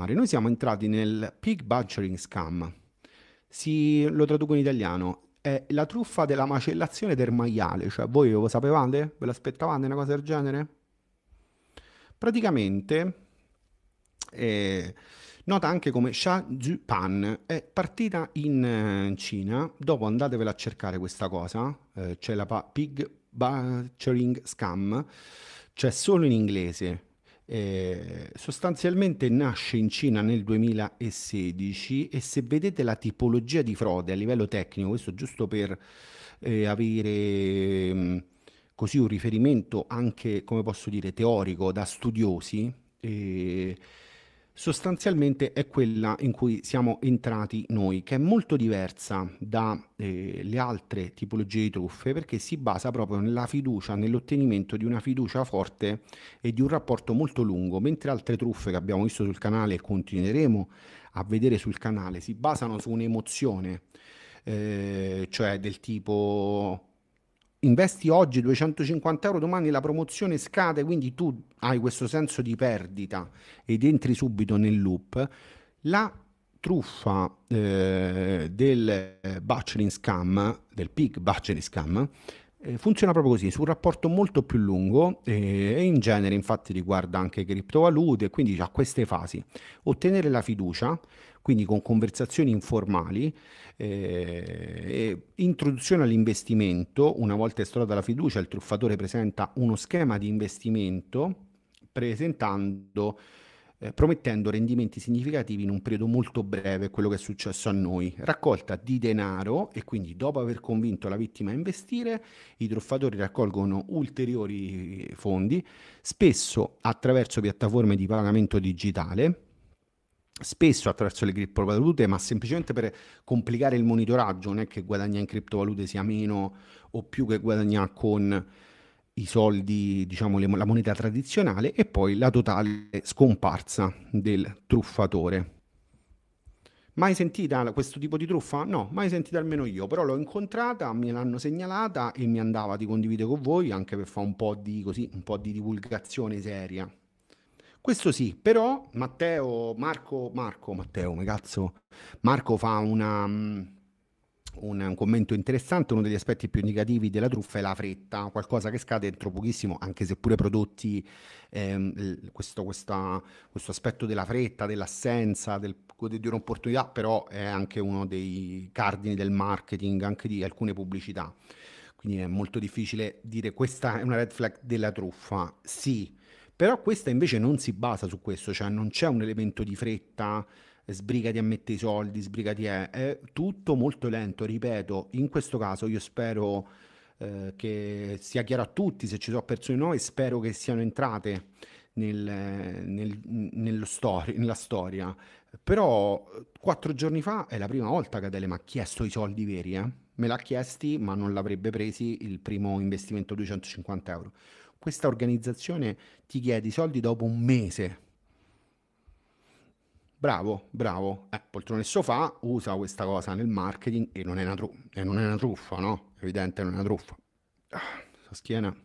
fare? Noi siamo entrati nel pig butchering scam, si, lo traduco in italiano, è la truffa della macellazione del maiale, cioè voi lo sapevate? Ve l'aspettavate una cosa del genere? Praticamente, eh, nota anche come Sha Pan è partita in eh, Cina, dopo andatevela a cercare questa cosa, eh, c'è la Pig Butchering Scam, c'è solo in inglese, eh, sostanzialmente nasce in Cina nel 2016 e se vedete la tipologia di frode a livello tecnico, questo giusto per eh, avere mh, mm, così un riferimento anche, come posso dire, teorico da studiosi, eh, sostanzialmente è quella in cui siamo entrati noi, che è molto diversa dalle eh, altre tipologie di truffe perché si basa proprio nella fiducia, nell'ottenimento di una fiducia forte e di un rapporto molto lungo, mentre altre truffe che abbiamo visto sul canale e continueremo a vedere sul canale si basano su un'emozione, eh, cioè del tipo investi oggi 250 euro, domani la promozione scade, quindi tu hai questo senso di perdita ed entri subito nel loop, la truffa eh, del eh, bachelor scam, del pig bachelor scam, eh, funziona proprio così, su un rapporto molto più lungo eh, e in genere infatti riguarda anche criptovalute, quindi ha queste fasi. Ottenere la fiducia, quindi con conversazioni informali, eh, introduzione all'investimento, una volta estratta la fiducia il truffatore presenta uno schema di investimento presentando eh, promettendo rendimenti significativi in un periodo molto breve, quello che è successo a noi. Raccolta di denaro e quindi dopo aver convinto la vittima a investire, i truffatori raccolgono ulteriori fondi, spesso attraverso piattaforme di pagamento digitale, spesso attraverso le criptovalute, ma semplicemente per complicare il monitoraggio, non è che guadagna in criptovalute sia meno o più che guadagna con i soldi, diciamo le, la moneta tradizionale e poi la totale scomparsa del truffatore. Mai sentita questo tipo di truffa? No, mai sentita almeno io, però l'ho incontrata, me l'hanno segnalata e mi andava di condividere con voi anche per fare un po' di, così, un po di divulgazione seria. Questo sì, però Matteo, Marco, Marco, Matteo, ma cazzo, Marco fa una mm, un, un, commento interessante, uno degli aspetti più negativi della truffa è la fretta, qualcosa che scade entro pochissimo, anche se pure prodotti, ehm, questo, questa, questo, aspetto della fretta, dell'assenza, del godere un'opportunità, però è anche uno dei cardini del marketing, anche di alcune pubblicità. Quindi è molto difficile dire questa è una red flag della truffa. Sì, però questa invece non si basa su questo, cioè non c'è un elemento di fretta eh, sbrigati a mettere i soldi, sbrigati a... È tutto molto lento, ripeto, in questo caso io spero eh, che sia chiaro a tutti, se ci sono persone nuove spero che siano entrate nel, nel, story, nella storia. Però eh, quattro giorni fa è la prima volta che Adele mi ha chiesto i soldi veri, eh? me l'ha chiesti ma non l'avrebbe presi il primo investimento 250 euro. Questa organizzazione ti chiede i soldi dopo un mese Bravo, bravo. Eh, Poltrone Sofà usa questa cosa nel marketing e non è una, tru- non è una truffa, no? Evidente, non è una truffa. Ah, schiena.